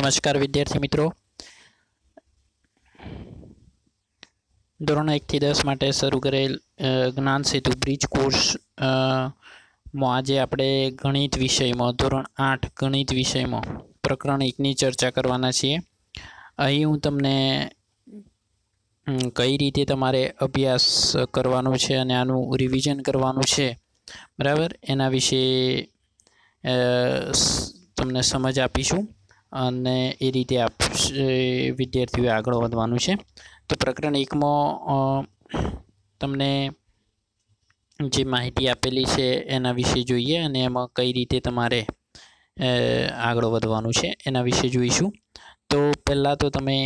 નમસ્કાર વિદ્યાર્થી મિત્રો ધોરણ એકથી દસ માટે શરૂ કરેલ જ્ઞાન સેતુ બ્રિજ કોર્સમાં આજે આપણે ગણિત વિષયમાં ધોરણ આઠ ગણિત વિષયમાં પ્રકરણ એકની ચર્ચા કરવાના છીએ અહીં હું તમને કઈ રીતે તમારે અભ્યાસ કરવાનો છે અને આનું રિવિઝન કરવાનું છે બરાબર એના વિશે તમને સમજ આપીશું અને એ રીતે આપ વિદ્યાર્થીઓએ આગળ વધવાનું છે તો પ્રકરણ એકમાં તમને જે માહિતી આપેલી છે એના વિશે જોઈએ અને એમાં કઈ રીતે તમારે આગળ વધવાનું છે એના વિશે જોઈશું તો પહેલાં તો તમે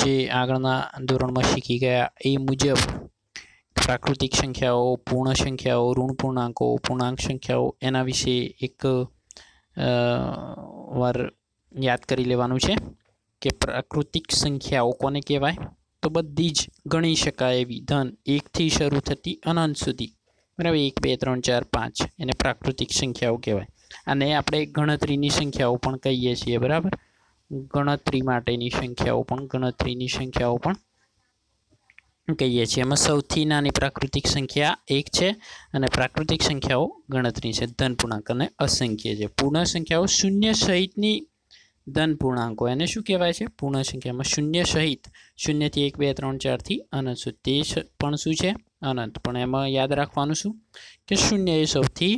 જે આગળના ધોરણમાં શીખી ગયા એ મુજબ પ્રાકૃતિક સંખ્યાઓ પૂર્ણ સંખ્યાઓ ઋણ પૂર્ણાંકો પૂર્ણાંક સંખ્યાઓ એના વિશે એક વાર યાદ કરી લેવાનું છે કે પ્રાકૃતિક સંખ્યાઓ કોને કહેવાય તો બધી જ ગણી શકાય એવી ધન એકથી શરૂ થતી અનંત સુધી બરાબર એક બે ત્રણ ચાર પાંચ એને પ્રાકૃતિક સંખ્યાઓ કહેવાય અને આપણે ગણતરીની સંખ્યાઓ પણ કહીએ છીએ બરાબર ગણતરી માટેની સંખ્યાઓ પણ ગણતરીની સંખ્યાઓ પણ કહીએ છીએ એમાં સૌથી નાની પ્રાકૃતિક સંખ્યા એક છે અને પ્રાકૃતિક સંખ્યાઓ ગણતરી છે ધન પૂર્ણાંક અને અસંખ્ય છે પૂર્ણ સંખ્યાઓ શૂન્ય સહિતની ધન પૂર્ણાંકો એને શું કહેવાય છે પૂર્ણ સંખ્યામાં શૂન્ય સહિત શૂન્યથી એક બે ત્રણ ચારથી અનંત સુધી તે પણ શું છે અનંત પણ એમાં યાદ રાખવાનું શું કે શૂન્ય એ સૌથી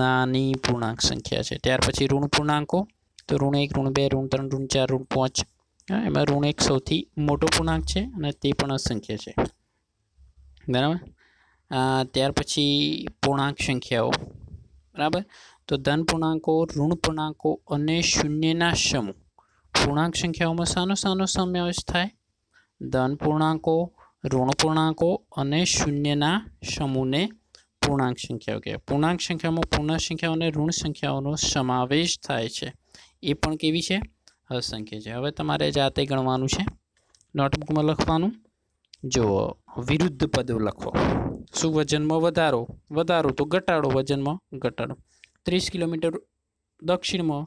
નાની પૂર્ણાંક સંખ્યા છે ત્યાર પછી ઋણ પૂર્ણાંકો તો ઋણ એક ઋણ બે ઋણ ત્રણ ઋણ ચાર ઋણ પાંચ એમાં ઋણ એક સૌથી મોટો પૂર્ણાંક છે અને તે પણ અસંખ્ય છે બરાબર ત્યાર પછી પૂર્ણાંક સંખ્યાઓ બરાબર તો ધન પૂર્ણાંકો ઋણ પૂર્ણાંકો અને શૂન્યના સમૂહ પૂર્ણાંક સંખ્યાઓમાં સાનો સાનો સમાવેશ થાય ધન પૂર્ણાંકો ઋણ પૂર્ણાંકો અને શૂન્યના સમૂહને પૂર્ણાંક સંખ્યાઓ કહેવાય પૂર્ણાંક સંખ્યામાં પૂર્ણ સંખ્યાઓ અને ઋણ સંખ્યાઓનો સમાવેશ થાય છે એ પણ કેવી છે અસંખ્ય છે હવે તમારે જાતે ગણવાનું છે નોટબુકમાં લખવાનું જો વિરુદ્ધ પદો લખો શું વજનમાં વધારો વધારો તો ઘટાડો વજનમાં ઘટાડો ત્રીસ કિલોમીટર દક્ષિણમાં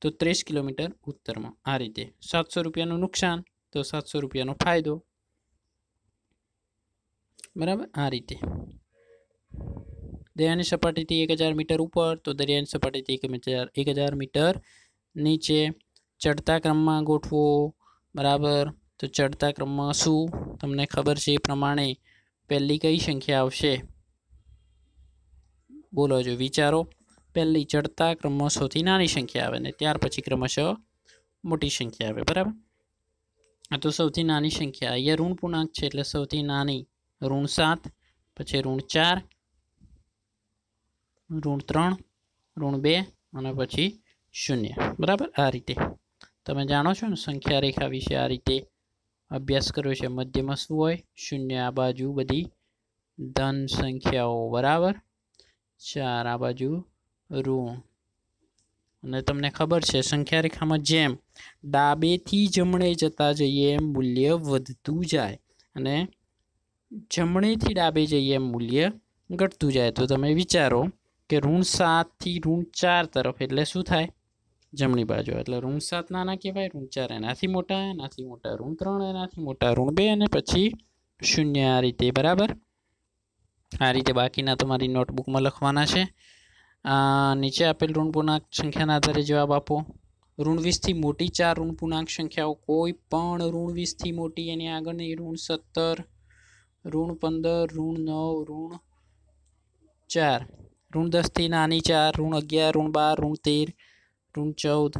તો ત્રીસ કિલોમીટર ઉત્તરમાં આ રીતે સાતસો રૂપિયાનું નુકસાન તો સાતસો રૂપિયાનો ફાયદો બરાબર આ રીતે દરિયાની સપાટીથી એક હજાર મીટર ઉપર તો દરિયાની સપાટીથી એક હજાર એક હજાર મીટર નીચે ચડતા ક્રમમાં ગોઠવો બરાબર તો ચડતા ક્રમમાં શું તમને ખબર છે એ પ્રમાણે પહેલી કઈ સંખ્યા આવશે બોલો જો વિચારો પહેલી ચડતા સૌથી નાની સંખ્યા આવે ને ત્યાર પછી ક્રમશઃ મોટી સંખ્યા આવે બરાબર આ તો સૌથી નાની સંખ્યા અહીંયા ઋણ પૂર્ણાંક છે એટલે સૌથી નાની ઋણ સાત પછી ઋણ ચાર ઋણ ત્રણ ઋણ બે અને પછી શૂન્ય બરાબર આ રીતે તમે જાણો છો ને સંખ્યા રેખા વિશે આ રીતે અભ્યાસ કર્યો છે મધ્યમાં શું હોય શૂન્ય આ બાજુ બધી ધન સંખ્યાઓ બરાબર ચાર આ બાજુ રૂ અને તમને ખબર છે સંખ્યા રેખામાં જેમ ડાબેથી જમણે જતા જઈએ એમ મૂલ્ય વધતું જાય અને જમણેથી ડાબે જઈએ એમ મૂલ્ય ઘટતું જાય તો તમે વિચારો કે ઋણ સાતથી ઋણ ચાર તરફ એટલે શું થાય જમણી બાજુ એટલે ઋણ સાત નાના કહેવાય ઋણ ચાર એનાથી મોટા એનાથી મોટા ઋણ ત્રણ એનાથી મોટા ઋણ બે અને પછી શૂન્ય આ રીતે બરાબર આ રીતે બાકીના તમારી નોટબુકમાં લખવાના છે નીચે આપેલ ઋણ પૂર્ણાંક સંખ્યાના આધારે જવાબ આપો ઋણ વીસથી મોટી ચાર ઋણ પૂર્ણાંક સંખ્યાઓ કોઈ પણ ઋણ વીસથી મોટી એની આગળની ઋણ સત્તર ઋણ પંદર ઋણ નવ ઋણ ચાર ઋણ દસથી નાની ચાર ઋણ અગિયાર ઋણ બાર ઋણ તેર ઋણ ચૌદ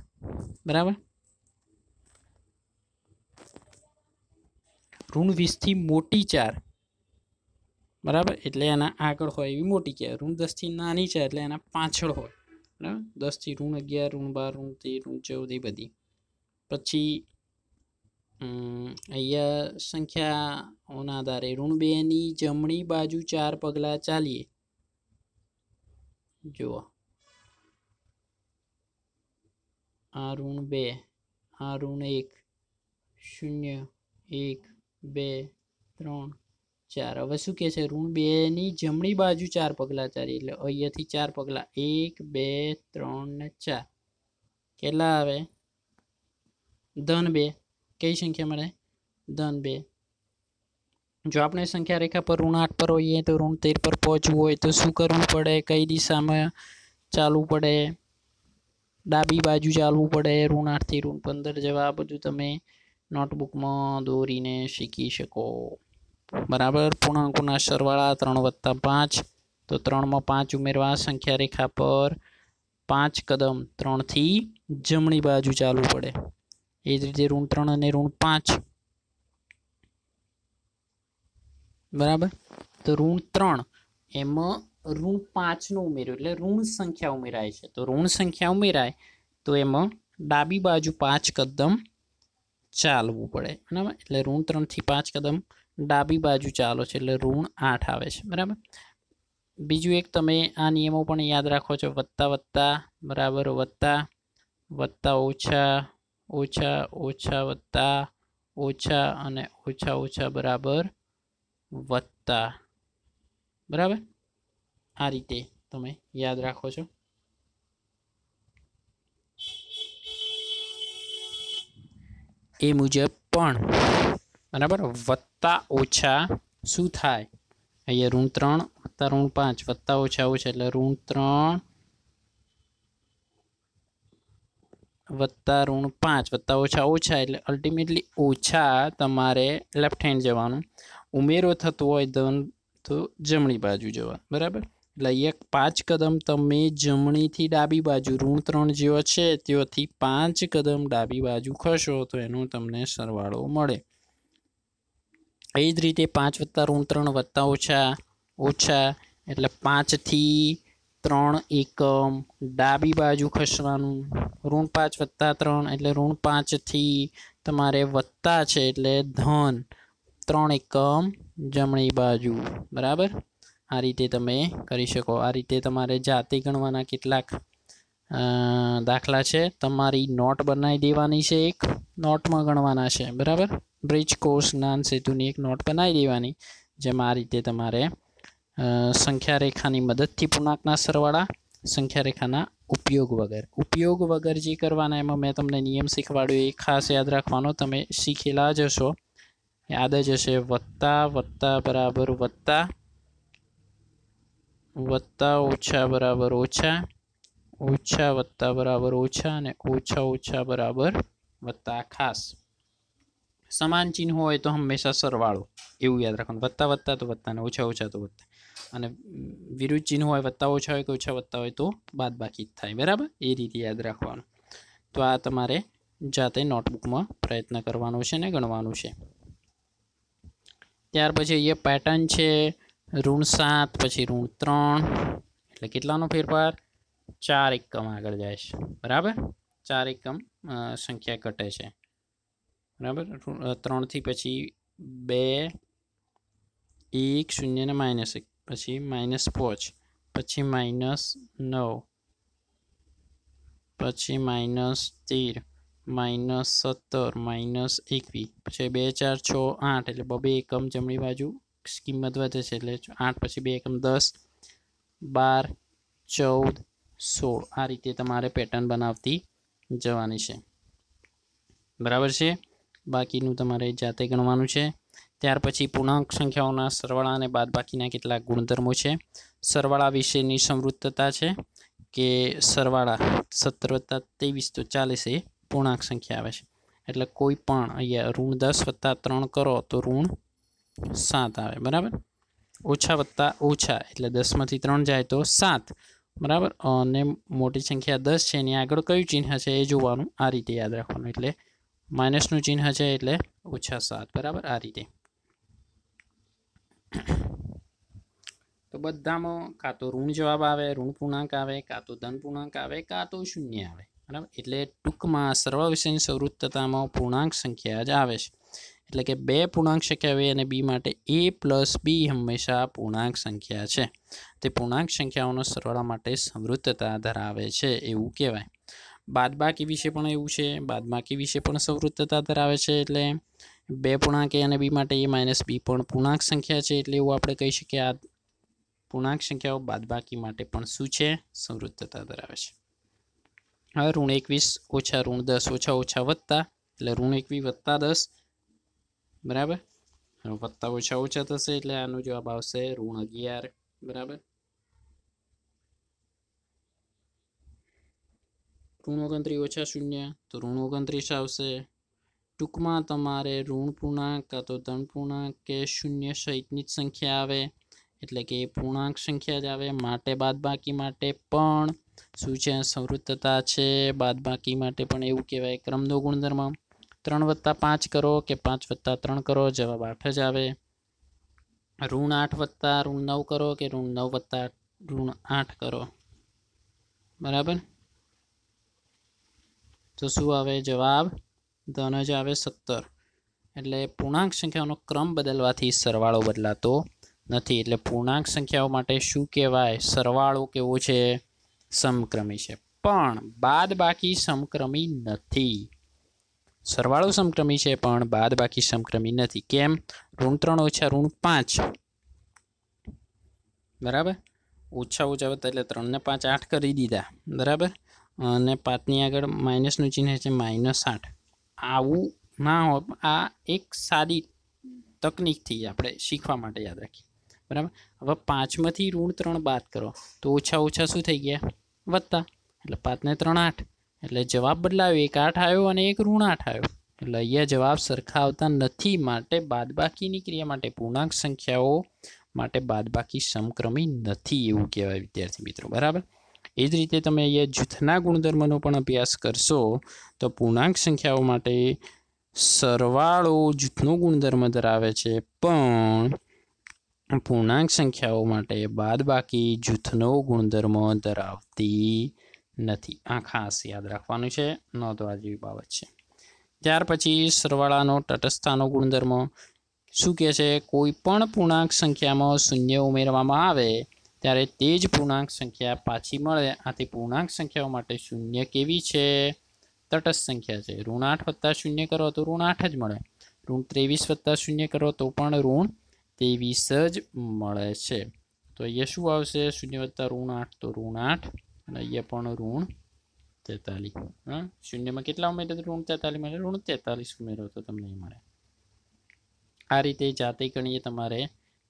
બરાબર ઋણ વીસથી મોટી ચાર बराबर એટલે એના આંકડો હોય વિ મોટી કે ઋણ 10 થી ના નીચે એટલે એના પાંચડો હોય હ 10 થી ઋણ 11 ઋણ 12 ઋણ 13 ઋણ 14 દે વધી પછી અહિયાં સંખ્યા ઓના દારે ઋણ બે ની જમણી બાજુ 4 પગલા ચાલીએ જો આ ઋણ બે આ ઋણ એક 0 1 2 3 ચાર હવે શું કહે છે ઋણ બેની જમણી બાજુ ચાર પગલાં ચાલી એટલે અહીંયાથી ચાર પગલાં એક બે ત્રણ ને ચાર કેટલા આવે ધન બે કઈ સંખ્યા મળે ધન બે જો આપણે સંખ્યા રેખા પર ઋણ આઠ પર હોઈએ તો ઋણ તેર પર પહોંચવું હોય તો શું કરવું પડે કઈ દિશામાં ચાલવું પડે ડાબી બાજુ ચાલવું પડે ઋણ આઠથી ઋણ પંદર જેવા બધું તમે નોટબુકમાં દોરીને શીખી શકો બરાબર પૂર્ણાંકોના સરવાળા ત્રણ વત્તા પાંચ તો ત્રણમાં પાંચ ઉમેરવા સંખ્યા રેખા પર પાંચ કદમ ત્રણથી જમણી બાજુ ચાલવું પડે એ જ રીતે ઋણ ત્રણ અને ઋણ પાંચ બરાબર તો ઋણ ત્રણ એમાં ઋણ પાંચનો ઉમેર્યો એટલે ઋણ સંખ્યા ઉમેરાય છે તો ઋણ સંખ્યા ઉમેરાય તો એમાં ડાબી બાજુ પાંચ કદમ ચાલવું પડે બરાબર એટલે ઋણ ત્રણથી પાંચ કદમ ડાબી બાજુ ચાલો છે એટલે ઋણ આઠ આવે છે બરાબર બીજું એક તમે આ નિયમો પણ યાદ રાખો છો વત્તા વત્તા બરાબર વત્તા વત્તા ઓછા ઓછા ઓછા વત્તા ઓછા અને ઓછા ઓછા બરાબર વત્તા બરાબર આ રીતે તમે યાદ રાખો છો એ મુજબ પણ બરાબર વત્તા ઓછા શું થાય અહીંયા ઋણ ત્રણ વત્તા ઋણ પાંચ વત્તા ઓછા ઓછા એટલે ઋણ ત્રણ વત્તા ઋણ પાંચ વત્તા ઓછા ઓછા એટલે અલ્ટિમેટલી ઓછા તમારે લેફ્ટ હેન્ડ જવાનું ઉમેરો થતો હોય ધન તો જમણી બાજુ જવાનું બરાબર એટલે એક પાંચ કદમ તમે જમણીથી ડાબી બાજુ ઋણ ત્રણ જેવો છે ત્યોથી પાંચ કદમ ડાબી બાજુ ખસો તો એનો તમને સરવાળો મળે એ જ રીતે પાંચ વત્તા ઋણ ત્રણ વત્તા ઓછા ઓછા એટલે પાંચથી ત્રણ એકમ ડાબી બાજુ ખસવાનું ઋણ પાંચ વત્તા ત્રણ એટલે ઋણ પાંચથી તમારે વત્તા છે એટલે ધન ત્રણ એકમ જમણી બાજુ બરાબર આ રીતે તમે કરી શકો આ રીતે તમારે જાતે ગણવાના કેટલાક દાખલા છે તમારી નોટ બનાવી દેવાની છે એક નોટમાં ગણવાના છે બરાબર બ્રિજ કોર્સ જ્ઞાન સેતુની એક નોટ બનાવી દેવાની જેમાં આ રીતે તમારે સંખ્યા રેખાની મદદથી પૂર્ણાંકના સરવાળા સંખ્યા રેખાના ઉપયોગ વગર ઉપયોગ વગર જે કરવાના એમાં મેં તમને નિયમ શીખવાડ્યો એ ખાસ યાદ રાખવાનો તમે શીખેલા જ હશો યાદ જ હશે વત્તા વત્તા બરાબર વત્તા વત્તા ઓછા બરાબર ઓછા ઓછા વત્તા બરાબર ઓછા અને ઓછા ઓછા બરાબર વત્તા ખાસ સમાન ચિહ્ન હોય તો હંમેશા સરવાળો એવું યાદ રાખવાનું વત્તા વત્તા તો વત્તા અને ઓછા ઓછા તો વત્તા અને વિરુદ્ધ ચિહ્ન હોય વત્તા ઓછા હોય કે ઓછા વત્તા હોય તો બાદ બાકી જ થાય બરાબર એ રીતે યાદ રાખવાનું તો આ તમારે જાતે નોટબુકમાં પ્રયત્ન કરવાનો છે ને ગણવાનું છે ત્યાર પછી અહીંયા પેટર્ન છે ઋણ સાત પછી ઋણ ત્રણ એટલે કેટલાનો ફેરફાર ચાર એકમ આગળ જાય છે બરાબર ચાર એકમ સંખ્યા ઘટે છે બરાબર ત્રણથી પછી બે એક શૂન્યને માઇનસ એક પછી માઇનસ પાંચ પછી માઇનસ નવ પછી માઇનસ તેર માઇનસ સત્તર માઇનસ એકવીસ પછી બે ચાર છ આઠ એટલે બબે એકમ જમણી બાજુ કિંમત વધે છે એટલે આઠ પછી બે એકમ દસ બાર ચૌદ સોળ આ રીતે તમારે પેટર્ન બનાવતી જવાની છે બરાબર છે બાકીનું તમારે જાતે ગણવાનું છે ત્યાર પછી પૂર્ણાંક સંખ્યાઓના સરવાળા અને બાદબાકીના કેટલાક ગુણધર્મો છે સરવાળા વિશેની સમૃદ્ધતા છે કે સરવાળા સત્તર વત્તા ત્રેવીસ તો ચાલીસ એ પૂર્ણાંક સંખ્યા આવે છે એટલે કોઈ પણ અહીંયા ઋણ દસ વત્તા ત્રણ કરો તો ઋણ સાત આવે બરાબર ઓછા વત્તા ઓછા એટલે દસમાંથી ત્રણ જાય તો સાત બરાબર અને મોટી સંખ્યા દસ છે એની આગળ કયું ચિહ્ન છે એ જોવાનું આ રીતે યાદ રાખવાનું એટલે માઇનસનું ચિહ્ન છે એટલે ઓછા સાત બરાબર આ રીતે તો બધામાં કાં તો ઋણ જવાબ આવે ઋણ પૂર્ણાંક આવે કાં તો ધન પૂર્ણાંક આવે કાં તો શૂન્ય આવે બરાબર એટલે ટૂંકમાં સર્વ વિષયની સંવૃત્તતામાં પૂર્ણાંક સંખ્યા જ આવે છે એટલે કે બે પૂર્ણાંક સંખ્યા હોય અને બી માટે એ પ્લસ બી હંમેશા પૂર્ણાંક સંખ્યા છે તે પૂર્ણાંક સંખ્યાઓનો સરવાળા માટે સમૃદ્ધતા ધરાવે છે એવું કહેવાય બાદબાકી વિશે પણ એવું છે બાદબાકી વિશે પણ સમૃદ્ધતા ધરાવે છે એટલે બે પૂર્ણાંક એ અને બી માટે એ માઇનસ બી પણ પૂર્ણાંક સંખ્યા છે એટલે એવું આપણે કહી શકીએ આ પૂર્ણાંક સંખ્યાઓ બાદબાકી માટે પણ શું છે સમૃદ્ધતા ધરાવે છે હવે ઋણ એકવીસ ઓછા ઋણ દસ ઓછા ઓછા વત્તા એટલે ઋણ એકવીસ વત્તા દસ બરાબર વત્તા ઓછા ઓછા થશે એટલે આનો જવાબ આવશે ઋણ અગિયાર બરાબર ઋણ ઓગણત્રીસ ઓછા શૂન્ય તો ઋણ ઓગણત્રીસ આવશે ટૂંકમાં તમારે ઋણ પૂર્ણાંક કાં તો ધન પૂર્ણાંક કે શૂન્ય સહિતની જ સંખ્યા આવે એટલે કે એ પૂર્ણાંક સંખ્યા જ આવે માટે બાદબાકી માટે પણ શું છે સંવૃત્તતા છે બાદબાકી માટે પણ એવું કહેવાય ક્રમનો ગુણધર્મ ત્રણ વત્તા પાંચ કરો કે પાંચ વત્તા ત્રણ કરો જવાબ આઠ જ આવે ઋણ આઠ વત્તા ઋણ નવ કરો કે ઋણ નવ વત્તા ઋણ આઠ કરો બરાબર તો શું આવે જવાબ ધન જ આવે સત્તર એટલે પૂર્ણાંક સંખ્યાઓનો ક્રમ બદલવાથી સરવાળો બદલાતો નથી એટલે પૂર્ણાંક સંખ્યાઓ માટે શું કહેવાય સરવાળો કેવો છે સમક્રમી છે પણ બાદ બાકી સમક્રમી નથી સરવાળો સમક્રમી છે પણ બાદ બાકી સમક્રમી નથી કેમ ઋણ ત્રણ ઓછા ઋણ પાંચ બરાબર ઓછા ઓછા હતા એટલે ત્રણને પાંચ આઠ કરી દીધા બરાબર અને પાંચની આગળ માઇનસનું ચિહ્ન છે માઇનસ આઠ આવું ના હો આ એક સારી તકનિકથી આપણે શીખવા માટે યાદ રાખીએ બરાબર હવે પાંચમાંથી ઋણ ત્રણ બાદ કરો તો ઓછા ઓછા શું થઈ ગયા વધતા એટલે પાંચને ત્રણ આઠ એટલે જવાબ બદલાવ્યો એક આઠ આવ્યો અને એક ઋણ આઠ આવ્યો એટલે અહીંયા જવાબ સરખાવતા નથી માટે બાદબાકીની ક્રિયા માટે પૂર્ણાંક સંખ્યાઓ માટે બાદબાકી સમક્રમી નથી એવું કહેવાય વિદ્યાર્થી મિત્રો બરાબર એ જ રીતે તમે અહીંયા જૂથના ગુણધર્મનો પણ અભ્યાસ કરશો તો પૂર્ણાંક સંખ્યાઓ માટે સરવાળો જૂથનો ગુણધર્મ ધરાવે છે પણ પૂર્ણાંક સંખ્યાઓ માટે બાદબાકી જૂથનો ગુણધર્મ ધરાવતી નથી આ ખાસ યાદ રાખવાનું છે નોંધવા જેવી બાબત છે ત્યાર પછી સરવાળાનો તટસ્થાનો ગુણધર્મ શું કહે છે કોઈ પણ પૂર્ણાંક સંખ્યામાં શૂન્ય ઉમેરવામાં આવે ત્યારે તે જ પૂર્ણાંક સંખ્યા પાછી મળે આથી પૂર્ણાંક સંખ્યાઓ માટે શૂન્ય કેવી છે તટસ્થ સંખ્યા છે ઋણ આઠ વત્તા શૂન્ય કરો તો ઋણ આઠ જ મળે ઋણ ત્રેવીસ વત્તા શૂન્ય કરો તો પણ ઋણ ત્રેવીસ જ મળે છે તો અહીંયા શું આવશે શૂન્ય વત્તા ઋણ આઠ તો ઋણ આઠ અને અહીંયા પણ ઋણ તેતાલીસ હા શૂન્યમાં કેટલા ઉમેર્યા ઋણ તેતાલીસ મળે ઋણ તેતાલીસ ઉમેરો તો તમને મળે આ રીતે જાતે ગણીએ તમારે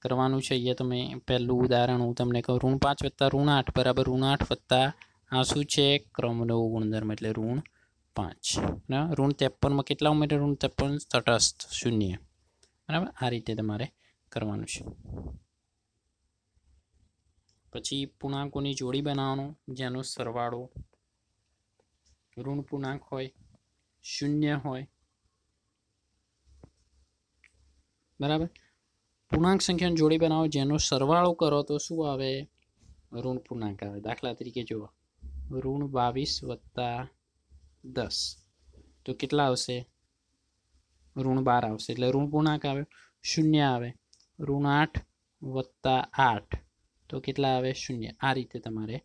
કરવાનું છે અહીંયા તમે પહેલું ઉદાહરણ હું તમને કહું ઋણ પાંચ વત્તા ઋણ આઠ બરાબર ઋણ આઠ વત્તા આ શું છે ક્રમનો ગુણધર્મ એટલે ઋણ પાંચ બરાબર ઋણ ત્રેપનમાં કેટલા ઉમેરે ઋણ ત્રેપન તટસ્થ શૂન્ય બરાબર આ રીતે તમારે કરવાનું છે પછી પૂર્ણાંકોની જોડી બનાવવાનો જેનો સરવાળો ઋણ પૂર્ણાંક હોય શૂન્ય હોય બરાબર પૂર્ણાંક સંખ્યાની જોડી બનાવો જેનો સરવાળો કરો તો શું આવે ઋણ પૂર્ણાંક આવે દાખલા તરીકે જુઓ ઋણ બાવીસ વત્તા દસ તો કેટલા આવશે ઋણ બાર આવશે એટલે ઋણ પૂર્ણાંક આવે શૂન્ય આવે ઋણ આઠ વત્તા આઠ તો કેટલા આવે શૂન્ય આ રીતે તમારે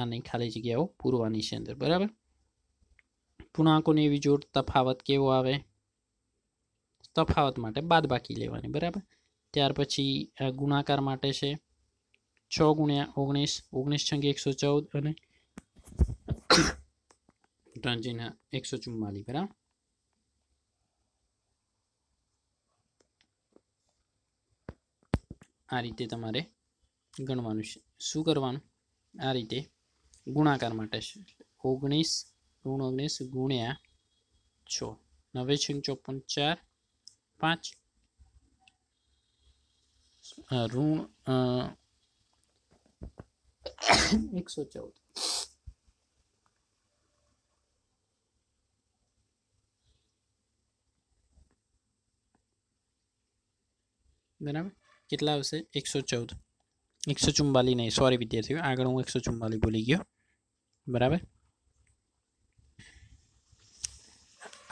આની ખાલી જગ્યાઓ પૂરવાની છે અંદર બરાબર પૂર્ણાંકોને એવી જોડ તફાવત કેવો આવે તફાવત માટે બાદ બાકી લેવાની બરાબર ત્યાર પછી ગુણાકાર માટે છે છ ગુણ્યા ઓગણીસ ઓગણીસ છંગી એકસો ચૌદ અને ત્રણજીના એકસો ચુમ્માલીસ બરાબર આ રીતે તમારે ગણવાનું છે શું કરવાનું આ રીતે ગુણાકાર માટે છે ઓગણીસ ઋણ ઓગણીસ ગુણ્યા છ નવે છ ચોપન ચાર પાંચ ઋણ એકસો ચૌદ બરાબર કેટલા આવશે એકસો ચૌદ એકસો ચુમ્બાલી નહીં સોરી વિદ્યાર્થીઓ આગળ હું એકસો ચુમ્બાલી ભૂલી ગયો બરાબર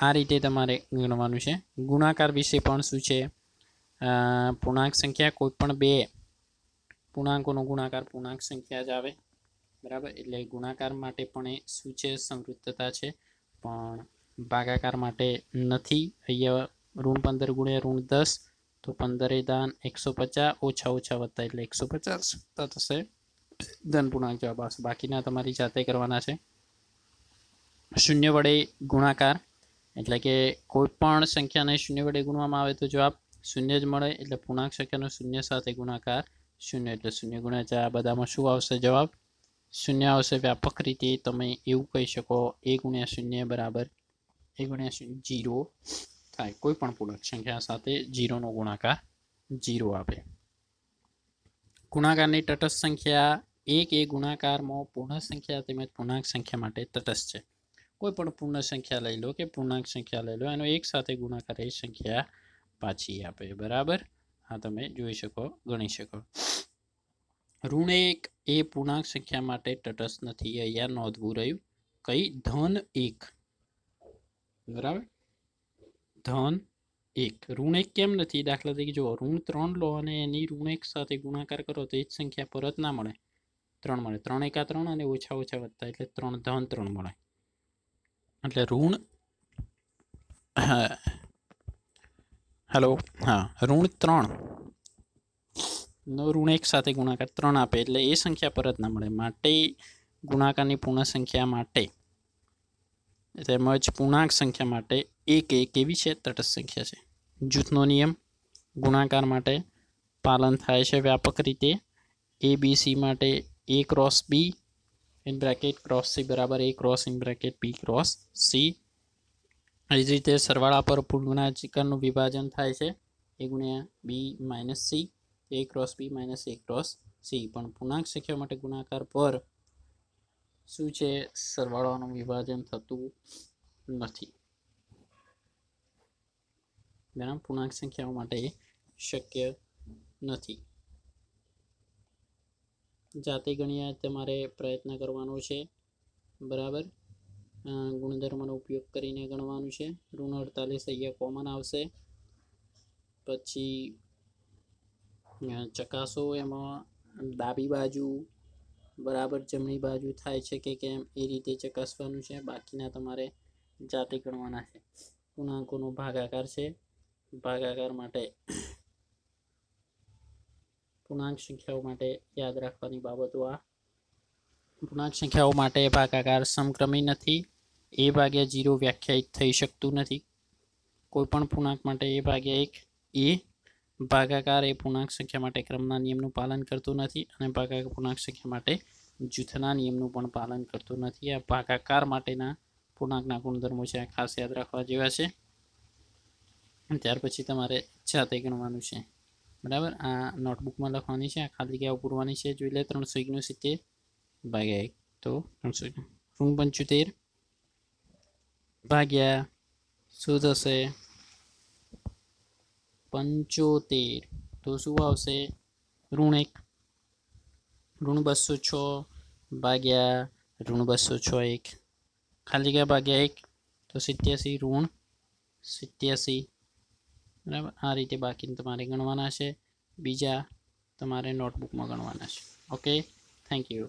આ રીતે તમારે ગણવાનું છે ગુણાકાર વિશે પણ શું છે પૂર્ણાંક સંખ્યા કોઈ પણ બે પૂર્ણાંકોનો ગુણાકાર પૂર્ણાંક સંખ્યા જ આવે બરાબર એટલે ગુણાકાર માટે પણ એ શું છે સંકૃતતા છે પણ ભાગાકાર માટે નથી અહીંયા ઋણ પંદર ગુણ્યા ઋણ દસ તો પંદરે દાન એકસો પચાસ ઓછા ઓછા વધતા એટલે એકસો પચાસ વત્તા થશે ધન પૂર્ણાંક જવાબ આવશે બાકીના તમારી જાતે કરવાના છે શૂન્ય વડે ગુણાકાર એટલે કે કોઈપણ સંખ્યાને શૂન્ય વડે ગુણવામાં આવે તો જવાબ શૂન્ય જ મળે એટલે પૂર્ણાંક સંખ્યાનો શૂન્ય સાથે ગુણાકાર શૂન્ય એટલે શૂન્ય ગુણ્યા ચાર બધામાં શું આવશે જવાબ શૂન્ય આવશે વ્યાપક રીતે તમે એવું કહી શકો એ ગુણ્યા શૂન્ય બરાબર એ ગુણ્યા શૂન્ય જીરો થાય કોઈ પણ પૂરક સંખ્યા સાથે જીરોનો ગુણાકાર જીરો આપે ગુણાકારની તટસ્થ સંખ્યા એક એ ગુણાકારમાં પૂર્ણ સંખ્યા તેમજ પૂર્ણાંક સંખ્યા માટે તટસ્થ છે કોઈ પણ પૂર્ણ સંખ્યા લઈ લો કે પૂર્ણાંક સંખ્યા લઈ લો એનો એક સાથે ગુણાકાર એ સંખ્યા પાછી આપે બરાબર આ તમે જોઈ શકો ગણી શકો ઋણ એક એ પૂર્ણાંક સંખ્યા માટે તટસ્થ નથી અહીંયા નોંધવું રહ્યું કઈ ધન એક બરાબર ધન એક ઋણ એક કેમ નથી દાખલા તરીકે જુઓ ઋણ ત્રણ લો અને એની ઋણ એક સાથે ગુણાકાર કરો તો એ જ સંખ્યા પરત ના મળે ત્રણ મળે ત્રણ એકા ત્રણ અને ઓછા ઓછા વધતા એટલે ત્રણ ધન ત્રણ મળે એટલે ઋણ હેલો હા ઋણ ત્રણ નો ઋણ એક સાથે ગુણાકાર ત્રણ આપે એટલે એ સંખ્યા પરત ના મળે માટે ગુણાકારની પૂર્ણ સંખ્યા માટે તેમજ પૂર્ણાંક સંખ્યા માટે એક એ કેવી છે તટસ્થ સંખ્યા છે જૂથનો નિયમ ગુણાકાર માટે પાલન થાય છે વ્યાપક રીતે એ બી સી માટે A cross B in bracket cross C બરાબર A cross in bracket B cross C એ જ રીતે સરવાળા પર પૂર્ણના ચિકનનું વિભાજન થાય છે એ ગુણ્યા B minus C A cross B minus A cross C પણ પૂર્ણાંક સંખ્યા માટે ગુણાકાર પર શું છે સરવાળાનું વિભાજન થતું નથી ઘણા પૂર્ણાંક સંખ્યાઓ માટે શક્ય નથી જાતે ગણ્યા તમારે પ્રયત્ન કરવાનો છે બરાબર ગુણધર્મનો ઉપયોગ કરીને ગણવાનું છે ઋણ અડતાલીસ અહીંયા કોમન આવશે પછી ચકાસો એમાં ડાબી બાજુ બરાબર જમણી બાજુ થાય છે કે કેમ એ રીતે ચકાસવાનું છે બાકીના તમારે જાતે ગણવાના છે પૂર્ણાંકોનો ભાગાકાર છે ભાગાકાર માટે પૂર્ણાંક સંખ્યાઓ માટે યાદ રાખવાની બાબતો આ પૂર્ણાંક સંખ્યાઓ માટે ભાગાકાર સમક્રમી નથી એ ભાગ્યા જીરો વ્યાખ્યાયિત થઈ શકતું નથી કોઈપણ પૂર્ણાંક માટે એ ભાગ્યા એક એ ભાગાકાર એ પૂર્ણાંક સંખ્યા માટે ક્રમના નિયમનું પાલન કરતું નથી અને ભાગાકાર પૂર્ણાંક સંખ્યા માટે જૂથના નિયમનું પણ પાલન કરતું નથી આ ભાગાકાર માટેના પૂર્ણાંકના ગુણધર્મો છે આ ખાસ યાદ રાખવા જેવા છે ત્યાર પછી તમારે જાતે ગણવાનું છે બરાબર આ નોટબુકમાં લખવાની છે આ ખાલી જગ્યાઓ પૂરવાની છે જોઈ લે ત્રણસો એકનું સિત્તેર ભાગ્યા એક તો ત્રણસો ઋણ પંચોતેર ભાગ્યા શું થશે પંચોતેર તો શું આવશે ઋણ એક ઋણ બસો છ ભાગ્યા ઋણ બસો છ એક ખાલી ગયા ભાગ્યા એક તો સિત્યાસી ઋણ સિત્યાસી બરાબર આ રીતે બાકીને તમારે ગણવાના છે બીજા તમારે નોટબુકમાં ગણવાના છે ઓકે થેન્ક યુ